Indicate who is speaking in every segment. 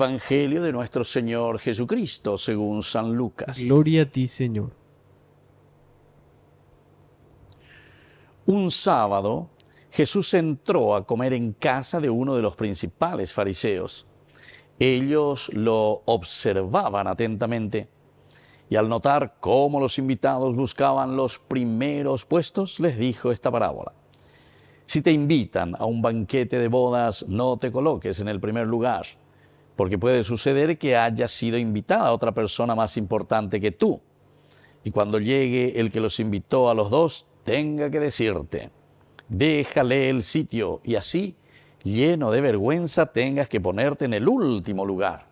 Speaker 1: Evangelio de nuestro Señor Jesucristo, según San Lucas. Gloria a ti, Señor. Un sábado, Jesús entró a comer en casa de uno de los principales fariseos. Ellos lo observaban atentamente y al notar cómo los invitados buscaban los primeros puestos, les dijo esta parábola. Si te invitan a un banquete de bodas, no te coloques en el primer lugar porque puede suceder que haya sido invitada otra persona más importante que tú. Y cuando llegue el que los invitó a los dos, tenga que decirte, déjale el sitio y así, lleno de vergüenza, tengas que ponerte en el último lugar.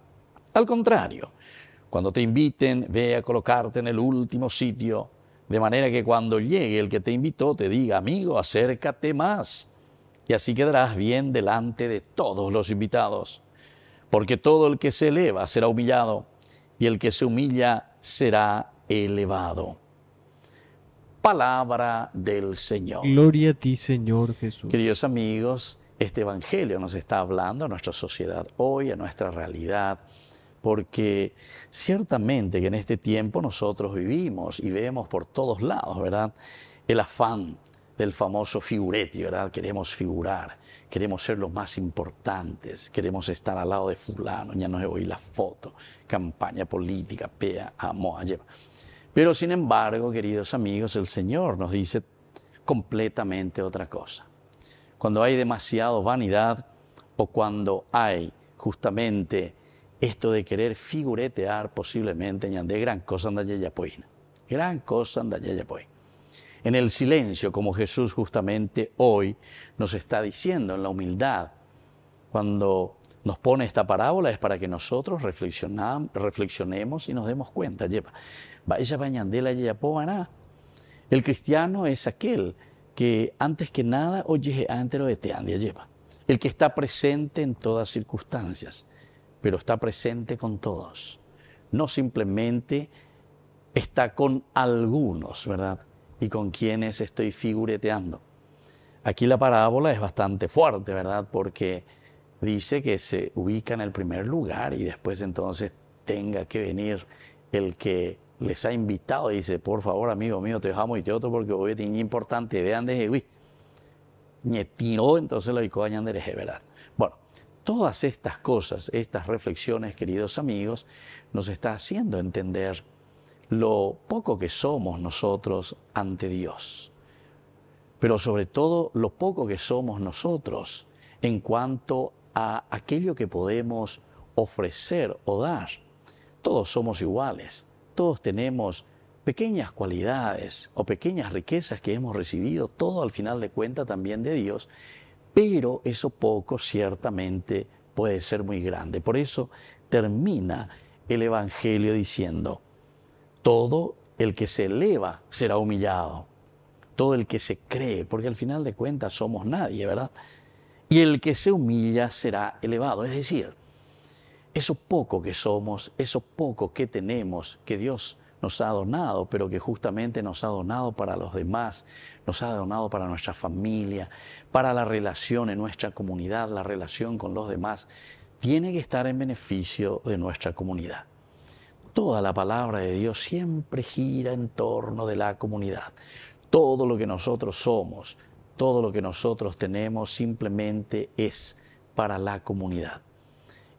Speaker 1: Al contrario, cuando te inviten, ve a colocarte en el último sitio, de manera que cuando llegue el que te invitó te diga, amigo, acércate más. Y así quedarás bien delante de todos los invitados porque todo el que se eleva será humillado y el que se humilla será elevado. Palabra del Señor. Gloria a ti, Señor Jesús. Queridos amigos, este Evangelio nos está hablando a nuestra sociedad hoy, a nuestra realidad, porque ciertamente que en este tiempo nosotros vivimos y vemos por todos lados, ¿verdad? El afán, del famoso figuretti, ¿verdad? Queremos figurar, queremos ser los más importantes, queremos estar al lado de fulano, ya no hoy la foto, campaña política, pea, amo, lleva. Pero sin embargo, queridos amigos, el Señor nos dice completamente otra cosa. Cuando hay demasiado vanidad o cuando hay justamente esto de querer figuretear posiblemente, de gran cosa anda pues. Gran cosa anda pues en el silencio, como Jesús justamente hoy nos está diciendo, en la humildad. Cuando nos pone esta parábola es para que nosotros reflexionemos y nos demos cuenta. El cristiano es aquel que antes que nada oye antero ah, lleva. El que está presente en todas circunstancias, pero está presente con todos. No simplemente está con algunos, ¿verdad? y con quienes estoy figureteando. Aquí la parábola es bastante fuerte, ¿verdad? Porque dice que se ubica en el primer lugar y después entonces tenga que venir el que les ha invitado y dice, por favor, amigo mío, te dejamos y te otro porque hoy es importante, vean desde Uy. Ñetiro, entonces la a es ¿verdad? Bueno, todas estas cosas, estas reflexiones, queridos amigos, nos está haciendo entender lo poco que somos nosotros ante Dios, pero sobre todo lo poco que somos nosotros en cuanto a aquello que podemos ofrecer o dar. Todos somos iguales, todos tenemos pequeñas cualidades o pequeñas riquezas que hemos recibido, todo al final de cuenta también de Dios, pero eso poco ciertamente puede ser muy grande. Por eso termina el Evangelio diciendo, todo el que se eleva será humillado. Todo el que se cree, porque al final de cuentas somos nadie, ¿verdad? Y el que se humilla será elevado. Es decir, eso poco que somos, eso poco que tenemos, que Dios nos ha donado, pero que justamente nos ha donado para los demás, nos ha donado para nuestra familia, para la relación en nuestra comunidad, la relación con los demás, tiene que estar en beneficio de nuestra comunidad. Toda la palabra de Dios siempre gira en torno de la comunidad. Todo lo que nosotros somos, todo lo que nosotros tenemos simplemente es para la comunidad.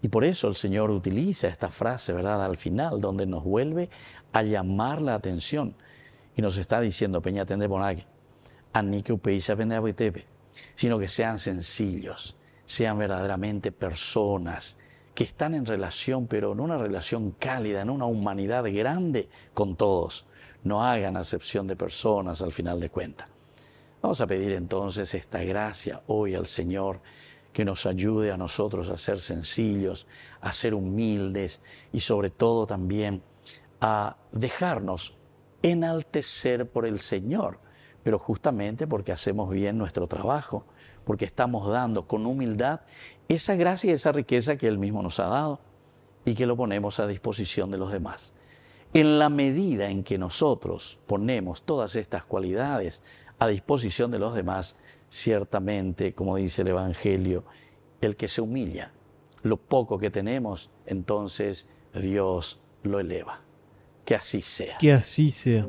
Speaker 1: Y por eso el Señor utiliza esta frase, ¿verdad?, al final, donde nos vuelve a llamar la atención. Y nos está diciendo, Peña Tende Bonague, sino que sean sencillos, sean verdaderamente personas que están en relación, pero en una relación cálida, en una humanidad grande con todos. No hagan acepción de personas al final de cuentas. Vamos a pedir entonces esta gracia hoy al Señor que nos ayude a nosotros a ser sencillos, a ser humildes y sobre todo también a dejarnos enaltecer por el Señor pero justamente porque hacemos bien nuestro trabajo, porque estamos dando con humildad esa gracia y esa riqueza que Él mismo nos ha dado y que lo ponemos a disposición de los demás. En la medida en que nosotros ponemos todas estas cualidades a disposición de los demás, ciertamente, como dice el Evangelio, el que se humilla, lo poco que tenemos, entonces Dios lo eleva. Que así sea. Que así sea.